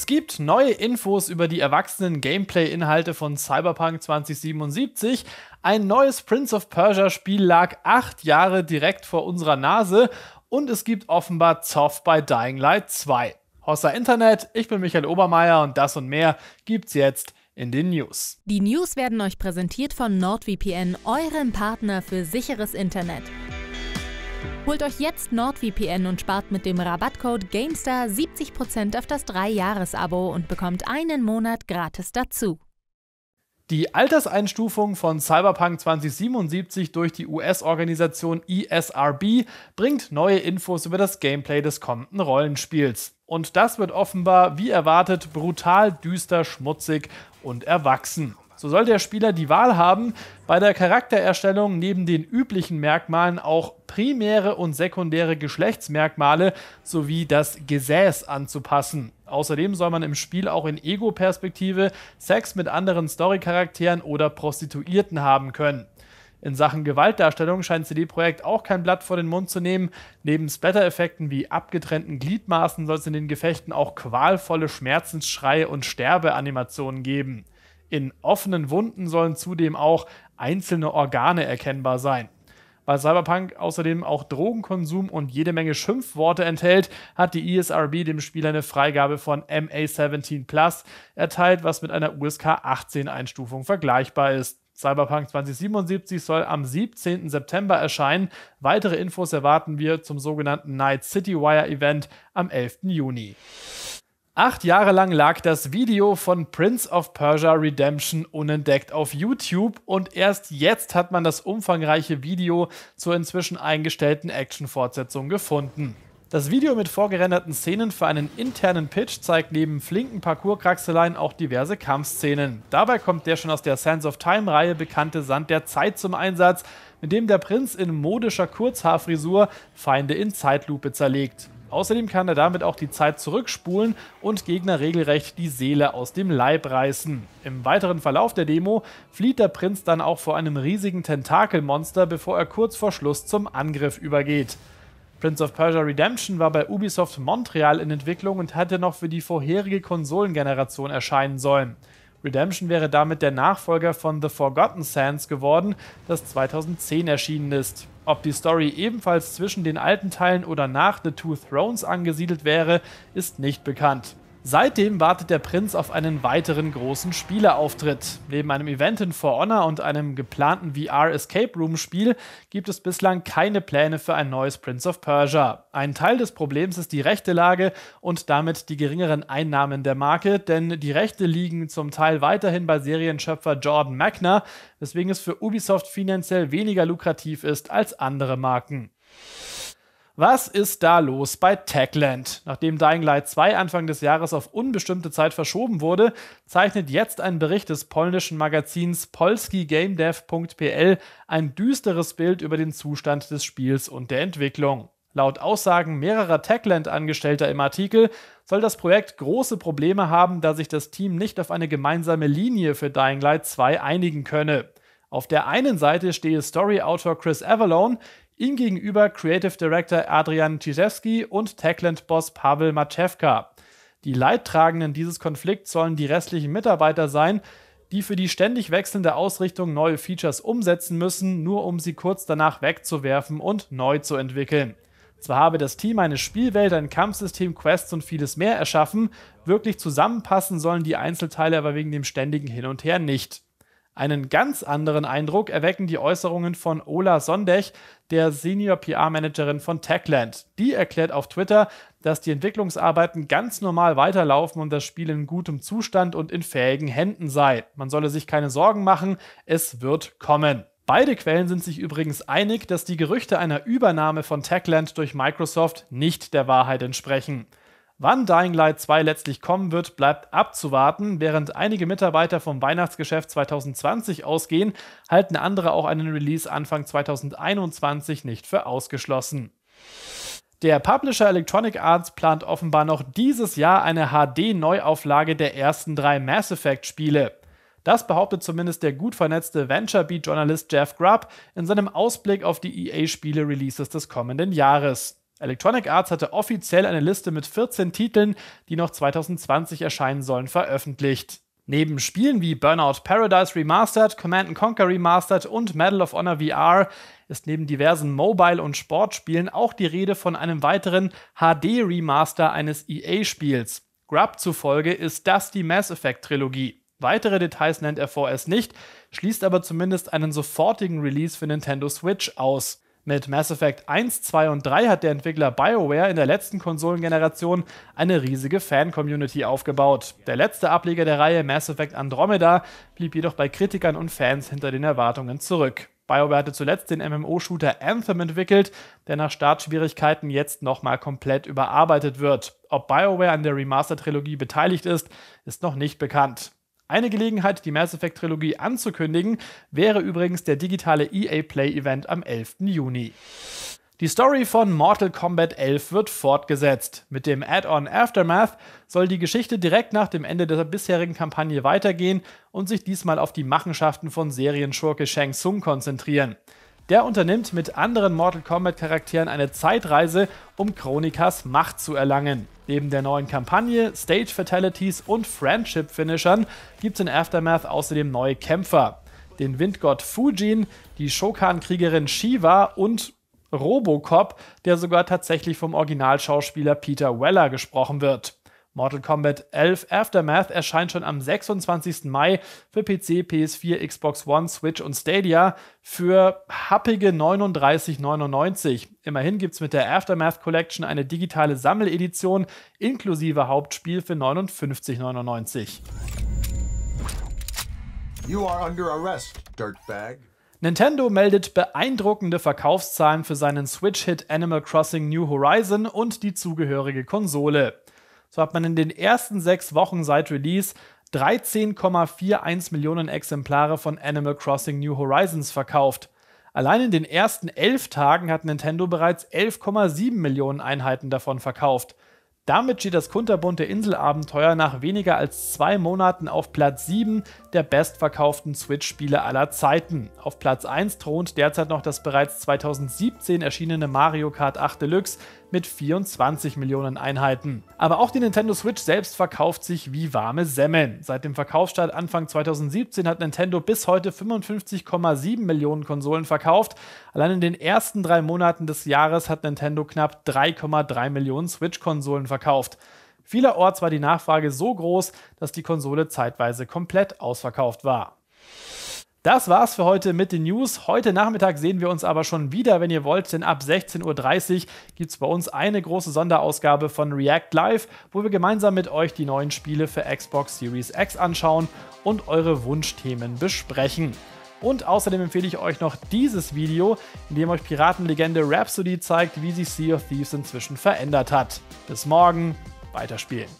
Es gibt neue Infos über die erwachsenen Gameplay-Inhalte von Cyberpunk 2077. Ein neues Prince of Persia-Spiel lag acht Jahre direkt vor unserer Nase und es gibt offenbar Zoff bei Dying Light 2. Hossa Internet, ich bin Michael Obermeier und das und mehr gibt's jetzt in den News. Die News werden euch präsentiert von NordVPN, eurem Partner für sicheres Internet. Holt euch jetzt NordVPN und spart mit dem Rabattcode GameStar 70% auf das 3-Jahres-Abo und bekommt einen Monat gratis dazu. Die Alterseinstufung von Cyberpunk 2077 durch die US-Organisation ESRB bringt neue Infos über das Gameplay des kommenden Rollenspiels. Und das wird offenbar, wie erwartet, brutal düster, schmutzig und erwachsen. So soll der Spieler die Wahl haben, bei der Charaktererstellung neben den üblichen Merkmalen auch primäre und sekundäre Geschlechtsmerkmale sowie das Gesäß anzupassen. Außerdem soll man im Spiel auch in Ego-Perspektive Sex mit anderen Story-Charakteren oder Prostituierten haben können. In Sachen Gewaltdarstellung scheint CD Projekt auch kein Blatt vor den Mund zu nehmen. Neben Splatter-Effekten wie abgetrennten Gliedmaßen soll es in den Gefechten auch qualvolle Schmerzensschreie und Sterbeanimationen geben. In offenen Wunden sollen zudem auch einzelne Organe erkennbar sein. Weil Cyberpunk außerdem auch Drogenkonsum und jede Menge Schimpfworte enthält, hat die ESRB dem Spieler eine Freigabe von MA17 Plus erteilt, was mit einer USK 18 Einstufung vergleichbar ist. Cyberpunk 2077 soll am 17. September erscheinen. Weitere Infos erwarten wir zum sogenannten Night City Wire Event am 11. Juni. Acht Jahre lang lag das Video von Prince of Persia Redemption unentdeckt auf YouTube und erst jetzt hat man das umfangreiche Video zur inzwischen eingestellten Action-Fortsetzung gefunden. Das Video mit vorgerenderten Szenen für einen internen Pitch zeigt neben flinken Parkour-Kraxeleien auch diverse Kampfszenen. Dabei kommt der schon aus der Sands of Time-Reihe bekannte Sand der Zeit zum Einsatz, mit dem der Prinz in modischer Kurzhaarfrisur Feinde in Zeitlupe zerlegt. Außerdem kann er damit auch die Zeit zurückspulen und Gegner regelrecht die Seele aus dem Leib reißen. Im weiteren Verlauf der Demo flieht der Prinz dann auch vor einem riesigen Tentakelmonster, bevor er kurz vor Schluss zum Angriff übergeht. Prince of Persia Redemption war bei Ubisoft Montreal in Entwicklung und hätte noch für die vorherige Konsolengeneration erscheinen sollen. Redemption wäre damit der Nachfolger von The Forgotten Sands geworden, das 2010 erschienen ist. Ob die Story ebenfalls zwischen den alten Teilen oder nach The Two Thrones angesiedelt wäre, ist nicht bekannt. Seitdem wartet der Prinz auf einen weiteren großen Spielerauftritt. Neben einem Event in For Honor und einem geplanten VR Escape Room Spiel gibt es bislang keine Pläne für ein neues Prince of Persia. Ein Teil des Problems ist die rechte Lage und damit die geringeren Einnahmen der Marke, denn die Rechte liegen zum Teil weiterhin bei Serienschöpfer Jordan Magner, weswegen es für Ubisoft finanziell weniger lukrativ ist als andere Marken. Was ist da los bei Techland? Nachdem Dying Light 2 Anfang des Jahres auf unbestimmte Zeit verschoben wurde, zeichnet jetzt ein Bericht des polnischen Magazins polskigamedev.pl ein düsteres Bild über den Zustand des Spiels und der Entwicklung. Laut Aussagen mehrerer Techland-Angestellter im Artikel soll das Projekt große Probleme haben, da sich das Team nicht auf eine gemeinsame Linie für Dying Light 2 einigen könne. Auf der einen Seite stehe Story-Autor Chris Avalon Ihm gegenüber Creative Director Adrian Tschizewski und Techland-Boss Pavel Matschewka. Die Leidtragenden dieses Konflikts sollen die restlichen Mitarbeiter sein, die für die ständig wechselnde Ausrichtung neue Features umsetzen müssen, nur um sie kurz danach wegzuwerfen und neu zu entwickeln. Zwar habe das Team eine Spielwelt, ein Kampfsystem, Quests und vieles mehr erschaffen, wirklich zusammenpassen sollen die Einzelteile aber wegen dem ständigen Hin und Her nicht. Einen ganz anderen Eindruck erwecken die Äußerungen von Ola Sondech, der Senior PR-Managerin von Techland. Die erklärt auf Twitter, dass die Entwicklungsarbeiten ganz normal weiterlaufen und das Spiel in gutem Zustand und in fähigen Händen sei. Man solle sich keine Sorgen machen, es wird kommen. Beide Quellen sind sich übrigens einig, dass die Gerüchte einer Übernahme von Techland durch Microsoft nicht der Wahrheit entsprechen. Wann Dying Light 2 letztlich kommen wird, bleibt abzuwarten. Während einige Mitarbeiter vom Weihnachtsgeschäft 2020 ausgehen, halten andere auch einen Release Anfang 2021 nicht für ausgeschlossen. Der Publisher Electronic Arts plant offenbar noch dieses Jahr eine HD-Neuauflage der ersten drei Mass Effect-Spiele. Das behauptet zumindest der gut vernetzte VentureBeat-Journalist Jeff Grubb in seinem Ausblick auf die EA-Spiele-Releases des kommenden Jahres. Electronic Arts hatte offiziell eine Liste mit 14 Titeln, die noch 2020 erscheinen sollen, veröffentlicht. Neben Spielen wie Burnout Paradise Remastered, Command Conquer Remastered und Medal of Honor VR ist neben diversen Mobile- und Sportspielen auch die Rede von einem weiteren HD-Remaster eines EA-Spiels. Grub zufolge ist das die Mass Effect-Trilogie. Weitere Details nennt er vorerst nicht, schließt aber zumindest einen sofortigen Release für Nintendo Switch aus. Mit Mass Effect 1, 2 und 3 hat der Entwickler BioWare in der letzten Konsolengeneration eine riesige Fan-Community aufgebaut. Der letzte Ableger der Reihe, Mass Effect Andromeda, blieb jedoch bei Kritikern und Fans hinter den Erwartungen zurück. BioWare hatte zuletzt den MMO-Shooter Anthem entwickelt, der nach Startschwierigkeiten jetzt nochmal komplett überarbeitet wird. Ob BioWare an der Remaster-Trilogie beteiligt ist, ist noch nicht bekannt. Eine Gelegenheit, die Mass Effect Trilogie anzukündigen, wäre übrigens der digitale EA Play Event am 11. Juni. Die Story von Mortal Kombat 11 wird fortgesetzt. Mit dem Add-on Aftermath soll die Geschichte direkt nach dem Ende der bisherigen Kampagne weitergehen und sich diesmal auf die Machenschaften von Serienschurke Shang Tsung konzentrieren. Der unternimmt mit anderen Mortal Kombat Charakteren eine Zeitreise, um Chronikas Macht zu erlangen. Neben der neuen Kampagne, Stage Fatalities und Friendship Finishern gibt es in Aftermath außerdem neue Kämpfer. Den Windgott Fujin, die Shokan-Kriegerin Shiva und Robocop, der sogar tatsächlich vom Originalschauspieler Peter Weller gesprochen wird. Mortal Kombat 11 Aftermath erscheint schon am 26. Mai für PC, PS4, Xbox One, Switch und Stadia für happige 39,99. Immerhin gibt es mit der Aftermath Collection eine digitale Sammeledition inklusive Hauptspiel für 59,99. You are under arrest, dirtbag. Nintendo meldet beeindruckende Verkaufszahlen für seinen Switch-Hit Animal Crossing New Horizon und die zugehörige Konsole. So hat man in den ersten sechs Wochen seit Release 13,41 Millionen Exemplare von Animal Crossing New Horizons verkauft. Allein in den ersten elf Tagen hat Nintendo bereits 11,7 Millionen Einheiten davon verkauft. Damit steht das kunterbunte Inselabenteuer nach weniger als zwei Monaten auf Platz 7 der bestverkauften Switch-Spiele aller Zeiten. Auf Platz 1 thront derzeit noch das bereits 2017 erschienene Mario Kart 8 Deluxe mit 24 Millionen Einheiten. Aber auch die Nintendo Switch selbst verkauft sich wie warme Semmeln. Seit dem Verkaufsstart Anfang 2017 hat Nintendo bis heute 55,7 Millionen Konsolen verkauft. Allein in den ersten drei Monaten des Jahres hat Nintendo knapp 3,3 Millionen Switch-Konsolen verkauft. Vielerorts war die Nachfrage so groß, dass die Konsole zeitweise komplett ausverkauft war. Das war's für heute mit den News. Heute Nachmittag sehen wir uns aber schon wieder, wenn ihr wollt, denn ab 16.30 Uhr gibt's bei uns eine große Sonderausgabe von React Live, wo wir gemeinsam mit euch die neuen Spiele für Xbox Series X anschauen und eure Wunschthemen besprechen. Und außerdem empfehle ich euch noch dieses Video, in dem euch Piratenlegende Rhapsody zeigt, wie sich Sea of Thieves inzwischen verändert hat. Bis morgen, weiterspielen.